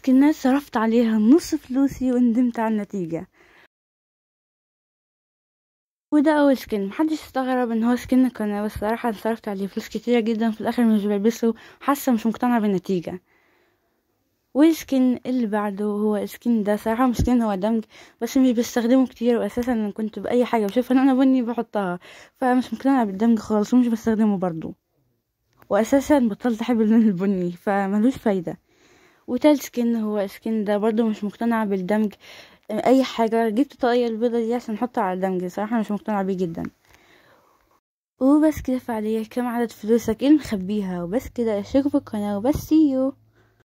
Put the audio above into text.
مسكنة صرفت عليها نص فلوسي وندمت على النتيجة وده اول سكن محدش استغرب ان هو سكن كان بس صراحه صرفت عليه فلوس كتير جدا في الاخر مش بلبسه حاسه مش مقتنعه بالنتيجه والسكن اللي بعده هو السكن ده صراحه مش سكن هو دمج بس مش بستخدمه كتير واساسا انا كنت باي حاجه بشوفها ان انا بني بحطها فمش مقتنعه بالدمج خالص ومش بستخدمه برضه واساسا بطلت احب اللون البني فملوش فايده وتالت سكن هو سكن ده برضو مش مقتنعة بالدمج اي حاجة جبت طاقية البيضة دي عشان احطها على الدمج صراحة مش مقتنعة بيه جدا وبس كده فعليا كم عدد فلوسك ايه مخبيها وبس كده اشتركوا في القناة وبس سيو